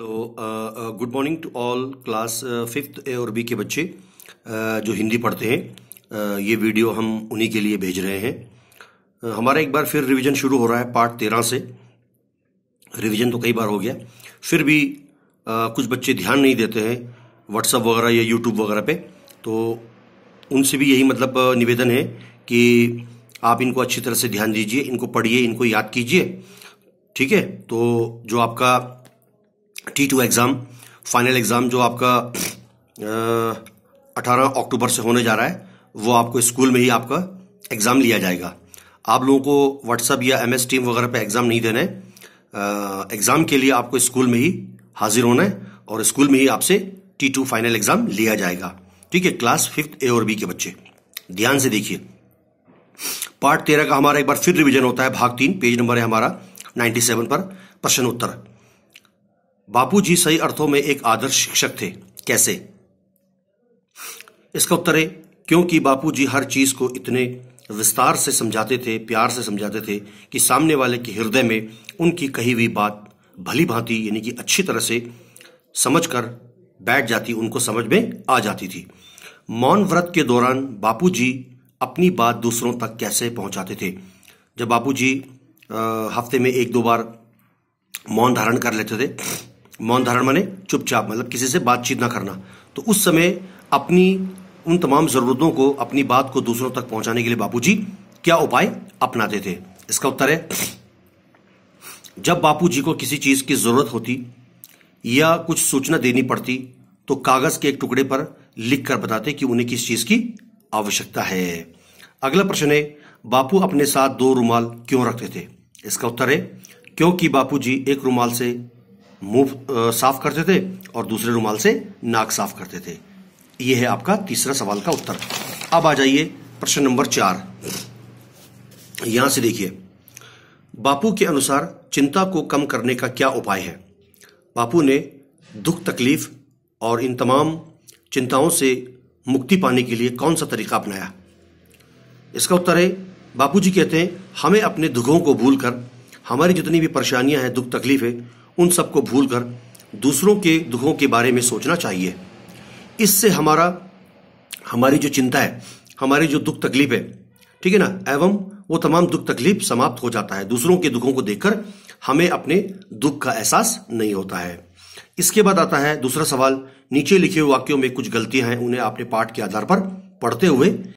hello good morning to all class fifth A और B के बच्चे uh, जो हिंदी पढ़ते हैं uh, ये वीडियो हम उन्हीं के लिए भेज रहे हैं uh, हमारा एक बार फिर रिवीजन शुरू हो रहा है पार्ट तेरह से रिवीजन तो कई बार हो गया फिर भी uh, कुछ बच्चे ध्यान नहीं देते हैं व्हाट्सअप वगैरह या यूट्यूब वगैरह पे तो उनसे भी यही मतलब निवेदन है कि आप इनको अच्छी तरह से ध्यान दीजिए इनको पढ़िए इनको याद कीजिए ठीक है तो जो आपका T two exam final exam जो आपका अठारह अक्टूबर से होने जा रहा है वो आपको स्कूल में ही आपका एग्ज़ाम लिया जाएगा आप लोगों को व्हाट्सअप या एम एस टीम वगैरह पे एग्ज़ाम नहीं देना है एग्ज़ाम के लिए आपको स्कूल में ही हाजिर होना है और स्कूल में ही आपसे टी टू फाइनल एग्ज़ाम लिया जाएगा ठीक है क्लास फिफ्थ ए और बी के बच्चे ध्यान से देखिए पार्ट तेरह का हमारा एक बार फिर रिवीजन होता है भाग तीन पेज नंबर है हमारा नाइन्टी सेवन पर प्रश्न उत्तर बापू जी सही अर्थों में एक आदर्श शिक्षक थे कैसे इसका उत्तर है क्योंकि बापू जी हर चीज को इतने विस्तार से समझाते थे प्यार से समझाते थे कि सामने वाले के हृदय में उनकी कही हुई बात भली भांति यानी कि अच्छी तरह से समझकर बैठ जाती उनको समझ में आ जाती थी मौन व्रत के दौरान बापू जी अपनी बात दूसरों तक कैसे पहुंचाते थे जब बापू जी हफ्ते में एक दो बार मौन धारण कर लेते थे मौन धारण माने चुपचाप मतलब किसी से बातचीत ना करना तो उस समय अपनी उन तमाम ज़रूरतों को अपनी बात को दूसरों तक पहुंचाने के लिए बापूजी क्या उपाय अपनाते थे इसका उत्तर है जब बापूजी को किसी चीज़ की ज़रूरत होती या कुछ सूचना देनी पड़ती तो कागज़ के एक टुकड़े पर लिख कर बताते कि उन्हें किस चीज़ की आवश्यकता है अगला प्रश्न है बापू अपने साथ दो रुमाल क्यों रखते थे इसका उत्तर है क्योंकि बापूजी एक रुमाल से मुंह साफ करते थे और दूसरे रुमाल से नाक साफ करते थे यह है आपका तीसरा सवाल का उत्तर अब आ जाइए प्रश्न नंबर चार यहां से देखिए बापू के अनुसार चिंता को कम करने का क्या उपाय है बापू ने दुख तकलीफ और इन तमाम चिंताओं से मुक्ति पाने के लिए कौन सा तरीका अपनाया इसका उत्तर है बापू जी कहते हैं हमें अपने दुखों को भूल कर हमारी जितनी भी परेशानियां हैं दुख तकलीफ है उन सबको भूलकर दूसरों के दुखों के बारे में सोचना चाहिए इससे हमारा हमारी जो चिंता है हमारी जो दुख तकलीफ है ठीक है ना एवं वो तमाम दुख तकलीफ समाप्त हो जाता है दूसरों के दुखों को देखकर हमें अपने दुख का एहसास नहीं होता है इसके बाद आता है दूसरा सवाल नीचे लिखे हुए वाक्यों में कुछ गलतियां हैं उन्हें आपने पाठ के आधार पर पढ़ते हुए